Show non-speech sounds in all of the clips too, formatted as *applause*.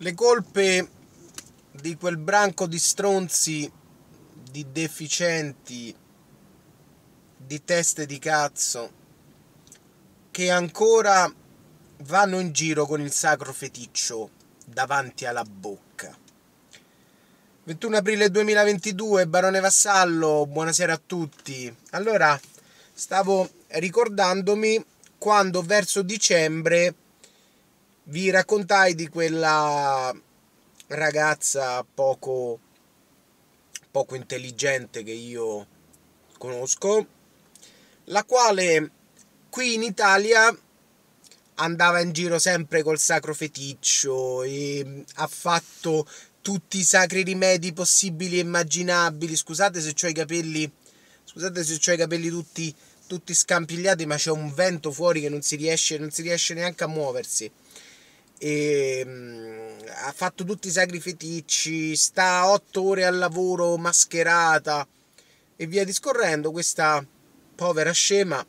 Le colpe di quel branco di stronzi, di deficienti, di teste di cazzo, che ancora vanno in giro con il sacro feticcio davanti alla bocca. 21 aprile 2022, Barone Vassallo, buonasera a tutti. Allora, stavo ricordandomi quando verso dicembre vi raccontai di quella ragazza poco, poco intelligente che io conosco, la quale qui in Italia andava in giro sempre col sacro feticcio e mm, ha fatto tutti i sacri rimedi possibili e immaginabili. Scusate se ho i capelli, scusate se ho i capelli tutti, tutti scampigliati, ma c'è un vento fuori che non si riesce, non si riesce neanche a muoversi e, mh, mm, ha fatto tutti i sacrifici, sta otto ore al lavoro mascherata e via discorrendo, questa povera scema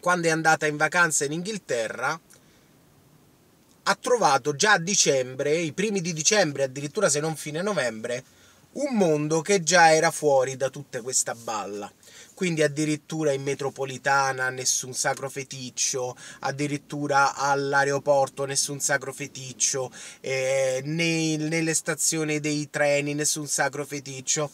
quando è andata in vacanza in Inghilterra ha trovato già a dicembre, i primi di dicembre, addirittura se non fine novembre, un mondo che già era fuori da tutta questa balla. Quindi addirittura in metropolitana nessun sacro feticcio, addirittura all'aeroporto nessun sacro feticcio, eh, nei, nelle stazioni dei treni nessun sacro feticcio.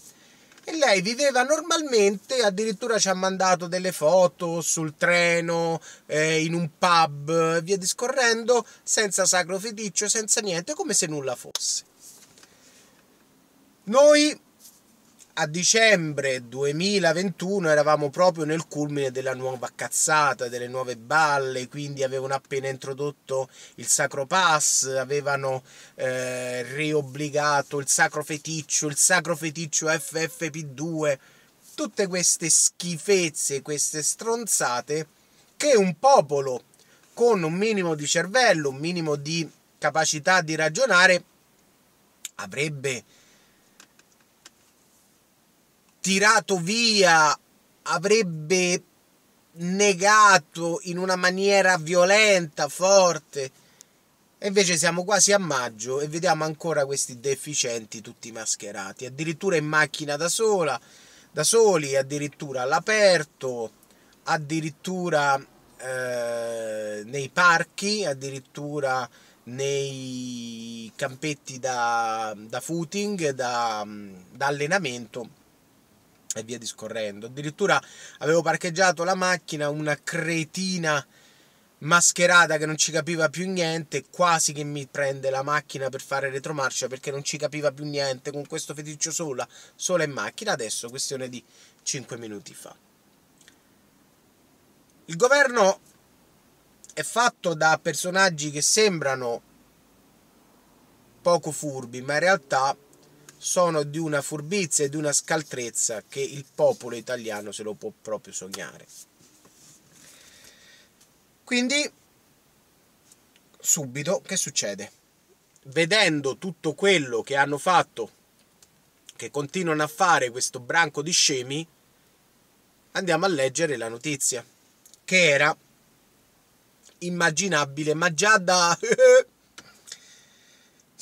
E lei viveva normalmente, addirittura ci ha mandato delle foto sul treno, eh, in un pub, via discorrendo, senza sacro feticcio, senza niente, come se nulla fosse. Noi a dicembre 2021 eravamo proprio nel culmine della nuova cazzata, delle nuove balle, quindi avevano appena introdotto il sacro pass, avevano eh, riobbligato il sacro feticcio, il sacro feticcio FFP2, tutte queste schifezze, queste stronzate che un popolo con un minimo di cervello, un minimo di capacità di ragionare avrebbe tirato via, avrebbe negato in una maniera violenta, forte. E invece siamo quasi a maggio e vediamo ancora questi deficienti tutti mascherati, addirittura in macchina da sola, da soli, addirittura all'aperto, addirittura eh, nei parchi, addirittura nei campetti da, da footing, da, da allenamento e via discorrendo. Addirittura avevo parcheggiato la macchina, una cretina mascherata che non ci capiva più niente, quasi che mi prende la macchina per fare retromarcia perché non ci capiva più niente con questo feticcio sola, sola in macchina, adesso questione di 5 minuti fa. Il governo è fatto da personaggi che sembrano poco furbi, ma in realtà sono di una furbizia e di una scaltrezza che il popolo italiano se lo può proprio sognare. Quindi, subito, che succede? Vedendo tutto quello che hanno fatto, che continuano a fare questo branco di scemi, andiamo a leggere la notizia, che era immaginabile, ma già da *laughs*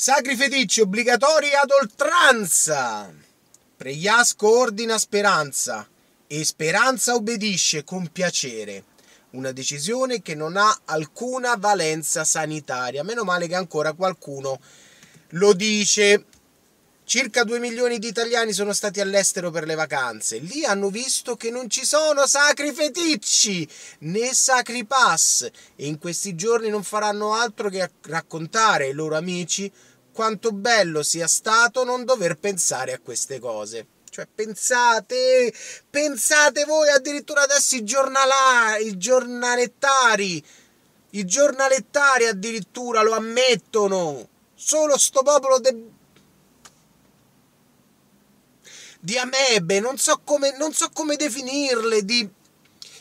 Sacri fetici obbligatori ad oltranza. Pregliasco ordina speranza e speranza obbedisce con piacere. Una decisione che non ha alcuna valenza sanitaria. Meno male che ancora qualcuno lo dice. Circa 2 milioni di italiani sono stati all'estero per le vacanze. Lì hanno visto che non ci sono sacri feticci né sacri pass e in questi giorni non faranno altro che raccontare ai loro amici quanto bello sia stato non dover pensare a queste cose. Cioè, pensate, pensate voi addirittura adesso i giornalari, i giornalettari, i giornalettari addirittura lo ammettono. Solo sto popolo de di amebe, non so come, non so come definirle, di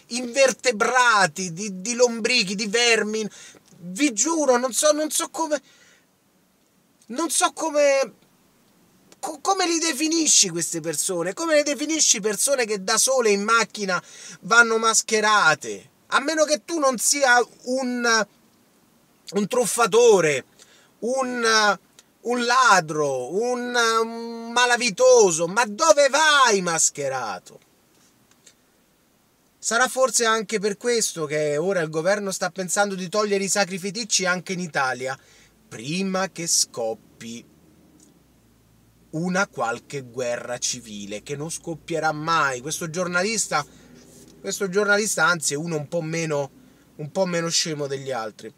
invertebrati, di, di, lombrichi, di vermi. Vi giuro, non so, non so come. Non so come. Co come li definisci queste persone? Come le definisci persone che da sole in macchina vanno mascherate? A meno che tu non sia un, un truffatore, un, un ladro, un, um, malavitoso, ma dove vai mascherato? Sarà forse anche per questo che ora il governo sta pensando di togliere i sacri feticci anche in Italia, prima che scoppi una qualche guerra civile, che non scoppierà mai. Questo giornalista, questo giornalista anzi è uno un po' meno, un po' meno scemo degli altri.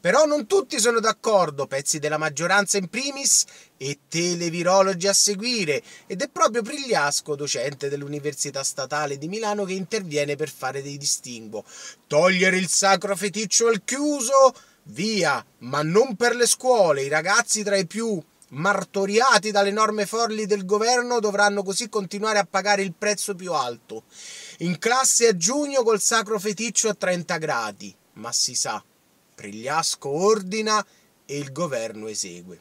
Però non tutti sono d'accordo, pezzi della maggioranza in primis e televirologi a seguire, ed è proprio Prigliasco, docente dell'Università Statale di Milano, che interviene per fare dei distinguo. Togliere il sacro feticcio al chiuso? Via, ma non per le scuole, i ragazzi tra i più martoriati dalle norme forli del governo dovranno così continuare a pagare il prezzo più alto. In classe a giugno col sacro feticcio a 30 gradi, ma si sa, Prigliasco ordina e il governo esegue.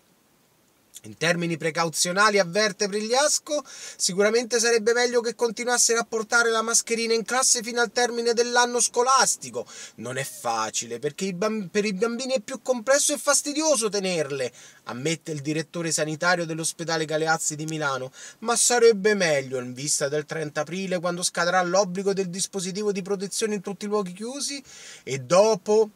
In termini precauzionali, avverte Prigliasco, sicuramente sarebbe meglio che continuassero a portare la mascherina in classe fino al termine dell'anno scolastico. Non è facile, perché per i bambini è più complesso e fastidioso tenerle, ammette il direttore sanitario dell'ospedale Galeazzi di Milano, ma sarebbe meglio in vista del 30 aprile, quando scadrà l'obbligo del dispositivo di protezione in tutti i luoghi chiusi, e dopo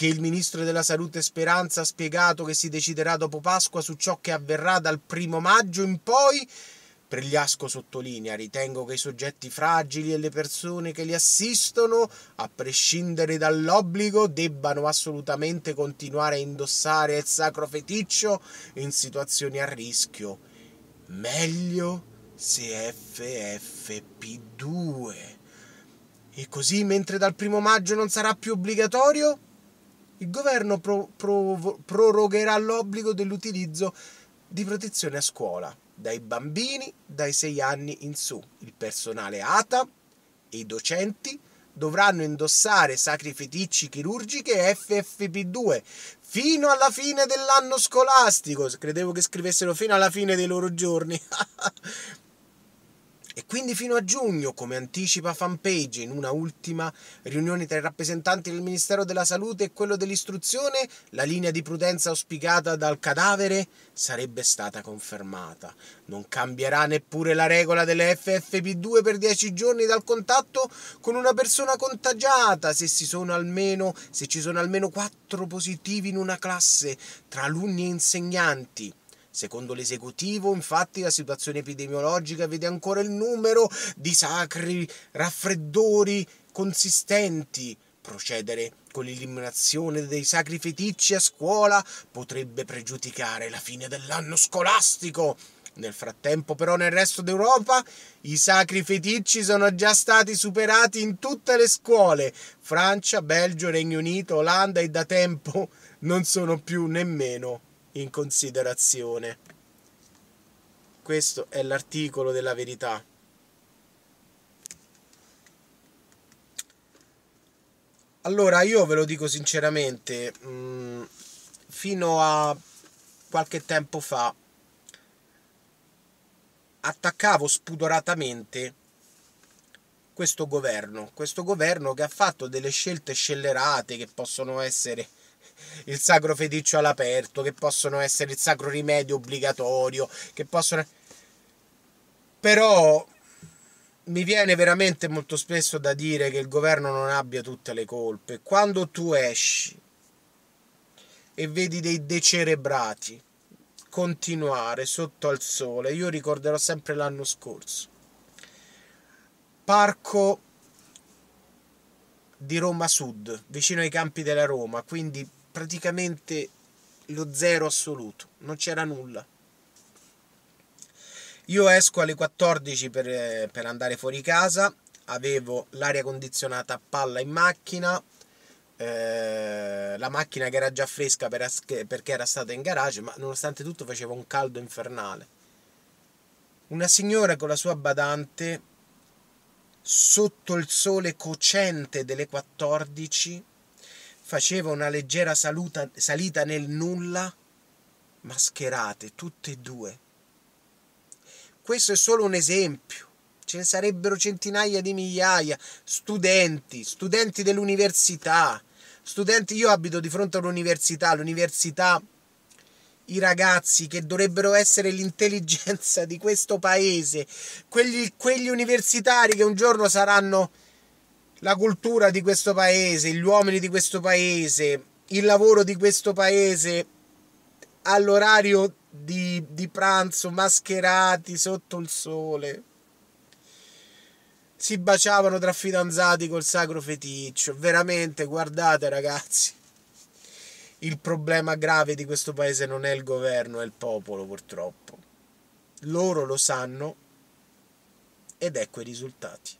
che il ministro della salute Speranza ha spiegato che si deciderà dopo Pasqua su ciò che avverrà dal primo maggio in poi, Pregliasco sottolinea, ritengo che i soggetti fragili e le persone che li assistono, a prescindere dall'obbligo, debbano assolutamente continuare a indossare il sacro feticcio in situazioni a rischio. Meglio se FFP2. E così, mentre dal primo maggio non sarà più obbligatorio, il governo pro, pro, prorogherà l'obbligo dell'utilizzo di protezione a scuola dai bambini dai 6 anni in su. Il personale ATA e i docenti dovranno indossare sacri feticci chirurgiche FFP2 fino alla fine dell'anno scolastico. Credevo che scrivessero fino alla fine dei loro giorni. *laughs* E quindi fino a giugno, come anticipa Fanpage in una ultima riunione tra i rappresentanti del Ministero della Salute e quello dell'Istruzione, la linea di prudenza auspicata dal cadavere sarebbe stata confermata. Non cambierà neppure la regola delle FFP2 per 10 giorni dal contatto con una persona contagiata se, almeno, se ci sono almeno 4 positivi in una classe tra alunni e insegnanti Secondo l'esecutivo, infatti, la situazione epidemiologica vede ancora il numero di sacri raffreddori consistenti. Procedere con l'eliminazione dei sacri feticci a scuola potrebbe pregiudicare la fine dell'anno scolastico. Nel frattempo, però, nel resto d'Europa i sacri feticci sono già stati superati in tutte le scuole. Francia, Belgio, Regno Unito, Olanda e da tempo non sono più nemmeno in considerazione. Questo è l'articolo della verità. Allora, io ve lo dico sinceramente, mm, fino a qualche tempo fa attaccavo spudoratamente questo governo, questo governo che ha fatto delle scelte scellerate che possono essere il sacro feticcio all'aperto, che possono essere il sacro rimedio obbligatorio, che possono... Però mi viene veramente molto spesso da dire che il governo non abbia tutte le colpe. Quando tu esci e vedi dei decerebrati continuare sotto al sole, io ricorderò sempre l'anno scorso, parco di Roma Sud, vicino ai campi della Roma, quindi praticamente lo zero assoluto, non c'era nulla. Io esco alle 14 per, per andare fuori casa, avevo l'aria condizionata a palla in macchina, eh, la macchina che era già fresca perché era stata in garage, ma nonostante tutto faceva un caldo infernale. Una signora con la sua badante sotto il sole cocente delle 14, faceva una leggera saluta, salita nel nulla, mascherate tutte e due. Questo è solo un esempio, ce ne sarebbero centinaia di migliaia, studenti, studenti dell'università, studenti, io abito di fronte all'università, l'università i ragazzi che dovrebbero essere l'intelligenza di questo paese, quelli, quegli universitari che un giorno saranno la cultura di questo paese, gli uomini di questo paese, il lavoro di questo paese all'orario di, di pranzo, mascherati sotto il sole. Si baciavano tra fidanzati col sacro feticcio. Veramente, guardate ragazzi il problema grave di questo paese non è il governo, è il popolo purtroppo. Loro lo sanno ed ecco i risultati.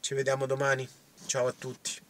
Ci vediamo domani, ciao a tutti.